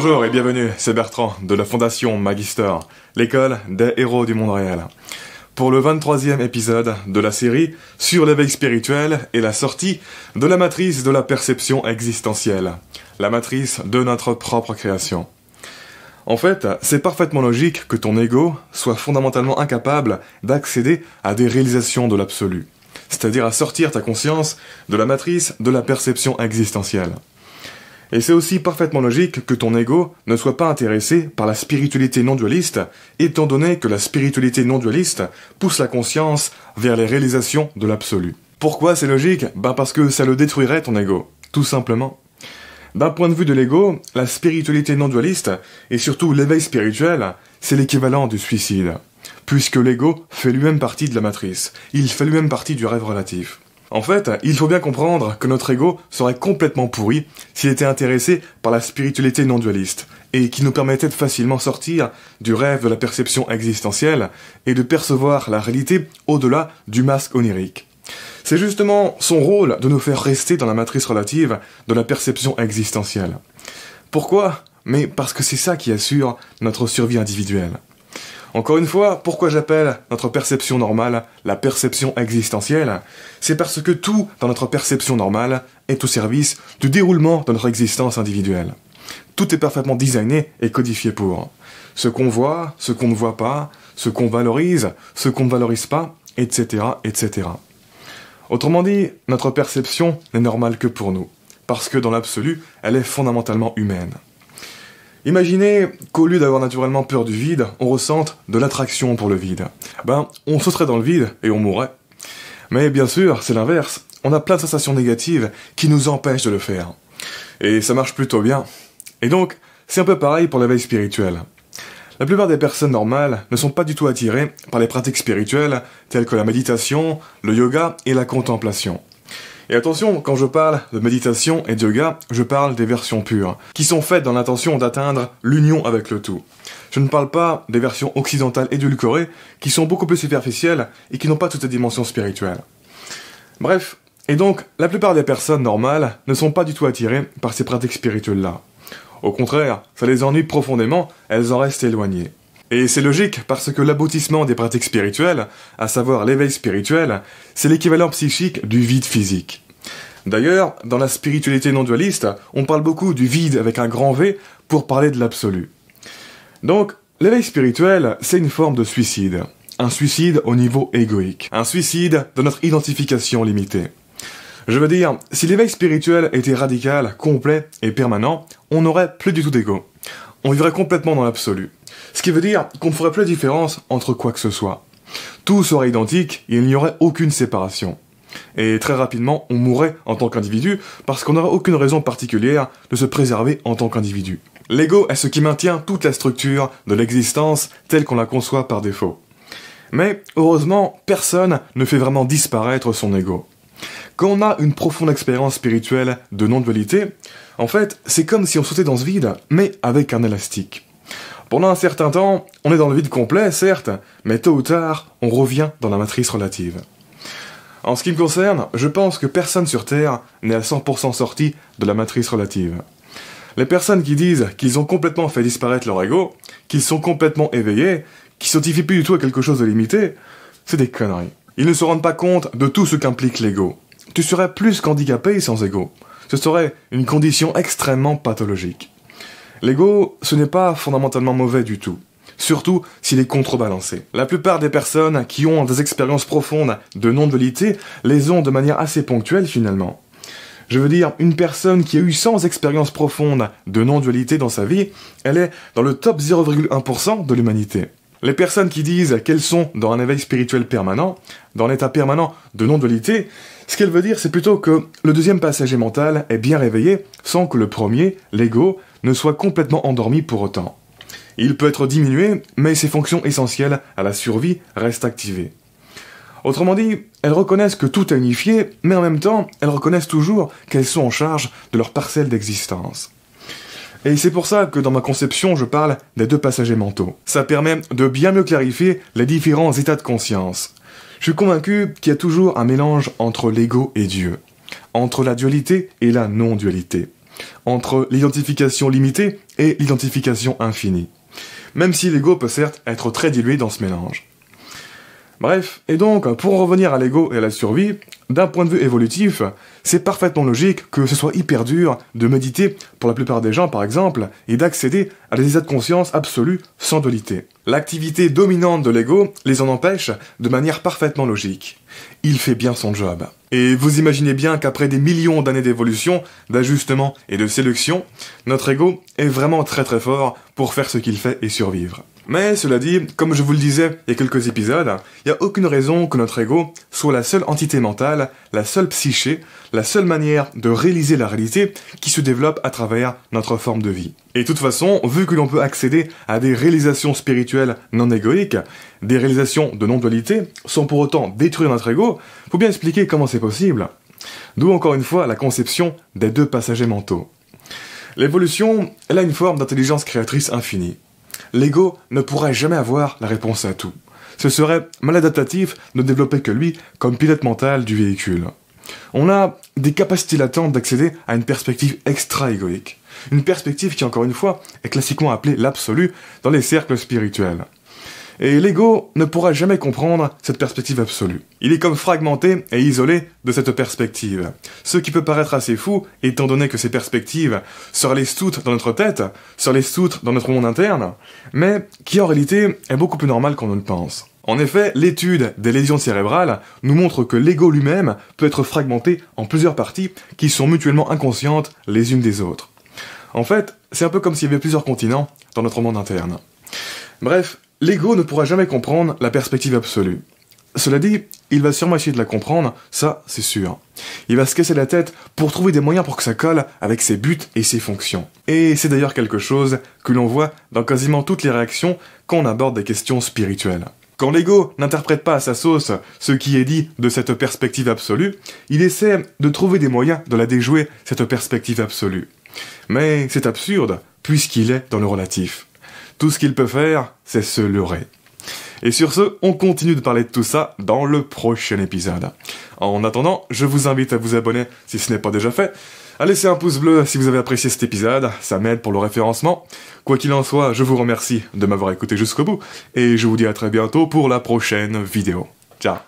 Bonjour et bienvenue, c'est Bertrand de la Fondation Magister, l'école des héros du monde réel. Pour le 23e épisode de la série sur l'éveil spirituel et la sortie de la matrice de la perception existentielle, la matrice de notre propre création. En fait, c'est parfaitement logique que ton ego soit fondamentalement incapable d'accéder à des réalisations de l'absolu, c'est-à-dire à sortir ta conscience de la matrice de la perception existentielle. Et c'est aussi parfaitement logique que ton ego ne soit pas intéressé par la spiritualité non dualiste, étant donné que la spiritualité non dualiste pousse la conscience vers les réalisations de l'absolu. Pourquoi c'est logique Bah parce que ça le détruirait ton ego, tout simplement. D'un point de vue de l'ego, la spiritualité non dualiste, et surtout l'éveil spirituel, c'est l'équivalent du suicide, puisque l'ego fait lui-même partie de la matrice, il fait lui-même partie du rêve relatif. En fait, il faut bien comprendre que notre ego serait complètement pourri s'il était intéressé par la spiritualité non dualiste, et qui nous permettait de facilement sortir du rêve de la perception existentielle et de percevoir la réalité au-delà du masque onirique. C'est justement son rôle de nous faire rester dans la matrice relative de la perception existentielle. Pourquoi Mais parce que c'est ça qui assure notre survie individuelle. Encore une fois, pourquoi j'appelle notre perception normale la perception existentielle C'est parce que tout dans notre perception normale est au service du déroulement de notre existence individuelle. Tout est parfaitement designé et codifié pour. Ce qu'on voit, ce qu'on ne voit pas, ce qu'on valorise, ce qu'on ne valorise pas, etc., etc. Autrement dit, notre perception n'est normale que pour nous, parce que dans l'absolu, elle est fondamentalement humaine. Imaginez qu'au lieu d'avoir naturellement peur du vide, on ressente de l'attraction pour le vide. Ben, on sauterait dans le vide et on mourrait. Mais bien sûr, c'est l'inverse. On a plein de sensations négatives qui nous empêchent de le faire. Et ça marche plutôt bien. Et donc, c'est un peu pareil pour la veille spirituelle. La plupart des personnes normales ne sont pas du tout attirées par les pratiques spirituelles telles que la méditation, le yoga et la contemplation. Et attention, quand je parle de méditation et de yoga, je parle des versions pures, qui sont faites dans l'intention d'atteindre l'union avec le tout. Je ne parle pas des versions occidentales édulcorées, qui sont beaucoup plus superficielles et qui n'ont pas toutes les dimensions spirituelles. Bref, et donc, la plupart des personnes normales ne sont pas du tout attirées par ces pratiques spirituelles-là. Au contraire, ça les ennuie profondément, elles en restent éloignées. Et c'est logique, parce que l'aboutissement des pratiques spirituelles, à savoir l'éveil spirituel, c'est l'équivalent psychique du vide physique. D'ailleurs, dans la spiritualité non dualiste, on parle beaucoup du vide avec un grand V pour parler de l'absolu. Donc, l'éveil spirituel, c'est une forme de suicide. Un suicide au niveau égoïque. Un suicide de notre identification limitée. Je veux dire, si l'éveil spirituel était radical, complet et permanent, on n'aurait plus du tout d'ego. On vivrait complètement dans l'absolu. Ce qui veut dire qu'on ne ferait plus la différence entre quoi que ce soit. Tout serait identique et il n'y aurait aucune séparation. Et très rapidement, on mourrait en tant qu'individu parce qu'on n'aurait aucune raison particulière de se préserver en tant qu'individu. L'ego est ce qui maintient toute la structure de l'existence telle qu'on la conçoit par défaut. Mais heureusement, personne ne fait vraiment disparaître son ego. Quand on a une profonde expérience spirituelle de non-dualité, en fait, c'est comme si on sautait dans ce vide, mais avec un élastique. Pendant un certain temps, on est dans le vide complet, certes, mais tôt ou tard, on revient dans la matrice relative. En ce qui me concerne, je pense que personne sur Terre n'est à 100% sorti de la matrice relative. Les personnes qui disent qu'ils ont complètement fait disparaître leur ego, qu'ils sont complètement éveillés, qu'ils sont plus du tout à quelque chose de limité, c'est des conneries. Ils ne se rendent pas compte de tout ce qu'implique l'ego. Tu serais plus qu'handicapé sans ego. Ce serait une condition extrêmement pathologique. L'ego, ce n'est pas fondamentalement mauvais du tout surtout s'il est contrebalancé. La plupart des personnes qui ont des expériences profondes de non-dualité les ont de manière assez ponctuelle finalement. Je veux dire, une personne qui a eu 100 expériences profondes de non-dualité dans sa vie, elle est dans le top 0,1% de l'humanité. Les personnes qui disent qu'elles sont dans un éveil spirituel permanent, dans l'état permanent de non-dualité, ce qu'elle veut dire c'est plutôt que le deuxième passager mental est bien réveillé sans que le premier, l'ego, ne soit complètement endormi pour autant. Il peut être diminué, mais ses fonctions essentielles à la survie restent activées. Autrement dit, elles reconnaissent que tout est unifié, mais en même temps, elles reconnaissent toujours qu'elles sont en charge de leur parcelle d'existence. Et c'est pour ça que dans ma conception, je parle des deux passagers mentaux. Ça permet de bien mieux clarifier les différents états de conscience. Je suis convaincu qu'il y a toujours un mélange entre l'ego et Dieu, entre la dualité et la non-dualité entre l'identification limitée et l'identification infinie. Même si l'ego peut certes être très dilué dans ce mélange. Bref, et donc, pour revenir à l'ego et à la survie, d'un point de vue évolutif, c'est parfaitement logique que ce soit hyper dur de méditer, pour la plupart des gens par exemple, et d'accéder à des états de conscience absolus sans dualité. L'activité dominante de l'ego les en empêche de manière parfaitement logique. Il fait bien son job. Et vous imaginez bien qu'après des millions d'années d'évolution, d'ajustement et de sélection, notre ego est vraiment très très fort pour faire ce qu'il fait et survivre. Mais cela dit, comme je vous le disais il y a quelques épisodes, il n'y a aucune raison que notre ego soit la seule entité mentale, la seule psyché, la seule manière de réaliser la réalité qui se développe à travers notre forme de vie. Et de toute façon, vu que l'on peut accéder à des réalisations spirituelles non égoïques, des réalisations de non-dualité, sans pour autant détruire notre ego, faut bien expliquer comment c'est possible. D'où encore une fois la conception des deux passagers mentaux. L'évolution, elle a une forme d'intelligence créatrice infinie l'ego ne pourrait jamais avoir la réponse à tout. Ce serait maladaptatif de développer que lui comme pilote mental du véhicule. On a des capacités latentes d'accéder à une perspective extra-égoïque. Une perspective qui, encore une fois, est classiquement appelée l'absolu dans les cercles spirituels et l'ego ne pourra jamais comprendre cette perspective absolue. Il est comme fragmenté et isolé de cette perspective. Ce qui peut paraître assez fou, étant donné que ces perspectives se les toutes dans notre tête, se les toutes dans notre monde interne, mais qui en réalité est beaucoup plus normal qu'on ne le pense. En effet, l'étude des lésions cérébrales nous montre que l'ego lui-même peut être fragmenté en plusieurs parties qui sont mutuellement inconscientes les unes des autres. En fait, c'est un peu comme s'il y avait plusieurs continents dans notre monde interne. Bref, L'ego ne pourra jamais comprendre la perspective absolue. Cela dit, il va sûrement essayer de la comprendre, ça c'est sûr. Il va se casser la tête pour trouver des moyens pour que ça colle avec ses buts et ses fonctions. Et c'est d'ailleurs quelque chose que l'on voit dans quasiment toutes les réactions quand on aborde des questions spirituelles. Quand l'ego n'interprète pas à sa sauce ce qui est dit de cette perspective absolue, il essaie de trouver des moyens de la déjouer, cette perspective absolue. Mais c'est absurde, puisqu'il est dans le relatif. Tout ce qu'il peut faire, c'est se leurrer. Et sur ce, on continue de parler de tout ça dans le prochain épisode. En attendant, je vous invite à vous abonner si ce n'est pas déjà fait, à laisser un pouce bleu si vous avez apprécié cet épisode, ça m'aide pour le référencement. Quoi qu'il en soit, je vous remercie de m'avoir écouté jusqu'au bout, et je vous dis à très bientôt pour la prochaine vidéo. Ciao